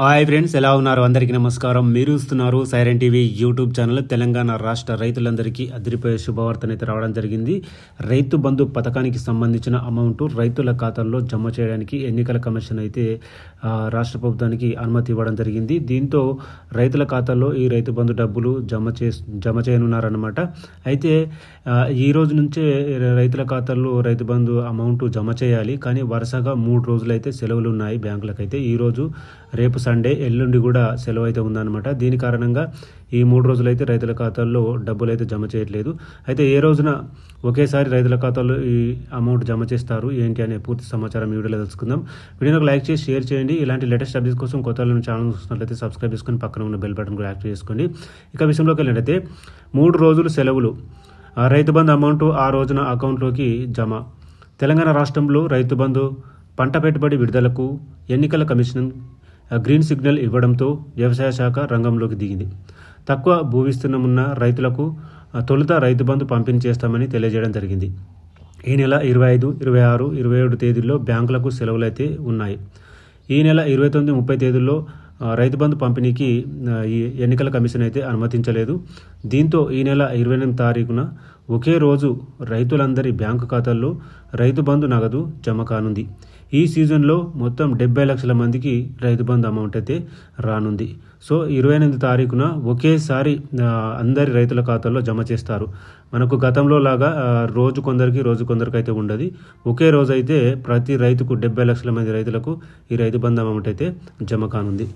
hi friends ఎలా ఉన్నారు అందరికీ నమస్కారం మీరు ఇస్తున్నారు Siren TV YouTube channel Telangana రాష్ట్ర రైతులందరికీ అదిరిపోయే శుభవార్తనైతే అయితే రావడం జరిగింది రైతు బంధు పథకానికి సంబంధించిన అమౌంట్ రైతుల ఖాతాల్లో జమ చేయడానికి ఎన్నికల కమిషన్ అయితే రాష్ట్ర ప్రభుత్వానికి అనుమతి ఇవ్వడం జరిగింది దీంతో రైతుల ఖాతాల్లో ఈ రైతు బంధు డబ్బులు జమ చే జమ చేయనున్నారన్నమాట అయితే ఈ రోజు నుంచే రైతుల ఖాతాల్లో రైతు బంధు అమౌంట్ జమ చేయాలి కానీ వరుసగా మూడు రోజులైతే సెలవులు ఉన్నాయి బ్యాంకులకైతే ఈరోజు రేపు రేపు సండే ఎల్లుండి కూడా సెలవు అయితే ఉందన్నమాట దీని కారణంగా ఈ మూడు రోజులైతే రైతుల ఖాతాల్లో డబ్బులు అయితే జమ చేయట్లేదు అయితే ఏ రోజున ఒకేసారి రైతుల ఖాతాలో ఈ అమౌంట్ జమ చేస్తారు ఏంటి అనే పూర్తి సమాచారం వీడియోలో తెలుసుకుందాం వీడియోకి లైక్ చేసి షేర్ చేయండి ఇలాంటి లేటెస్ట్ అప్డేట్స్ కోసం కొత్త ఛానల్ చూస్తున్నట్లయితే సబ్స్క్రైబ్ చేసుకొని పక్కన ఉన్న బెల్ బటన్ కూడా యాక్టివ్ చేసుకోండి ఇక విషయంలోకి వెళ్ళినట్లయితే మూడు రోజులు సెలవులు రైతు బంధు అమౌంట్ ఆ రోజున అకౌంట్లోకి జమ తెలంగాణ రాష్ట్రంలో రైతు బంధు పంట పెట్టుబడి విడుదలకు ఎన్నికల కమిషన్ గ్రీన్ సిగ్నల్ ఇవ్వడంతో వ్యవసాయ శాఖ రంగంలోకి దిగింది తక్కువ భూవిస్తీర్ణమున్న రైతులకు తొలుత రైతు బంధు పంపిణీ చేస్తామని తెలియజేయడం జరిగింది ఈ నెల ఇరవై ఐదు ఇరవై ఆరు ఇరవై ఏడు తేదీల్లో బ్యాంకులకు సెలవులైతే ఉన్నాయి ఈ నెల ఇరవై తొమ్మిది ముప్పై తేదీల్లో రైతు బంధు పంపిణీకి ఈ ఎన్నికల కమిషన్ అయితే అనుమతించలేదు దీంతో ఈ నెల ఇరవై ఎనిమిది తారీఖున ఒకే రోజు రైతులందరి బ్యాంకు ఖాతాల్లో రైతు బంధు నగదు జమ కానుంది ఈ సీజన్లో మొత్తం డెబ్బై లక్షల మందికి రైతు బంధు అమౌంట్ అయితే రానుంది సో ఇరవై ఎనిమిది తారీఖున ఒకేసారి అందరి రైతుల ఖాతాల్లో జమ చేస్తారు మనకు గతంలో లాగా రోజు కొందరికి రోజు కొందరికి అయితే ఉండదు ఒకే రోజు అయితే ప్రతి రైతుకు డెబ్బై లక్షల మంది రైతులకు ఈ రైతు బంధు అమౌంట్ అయితే జమ కానుంది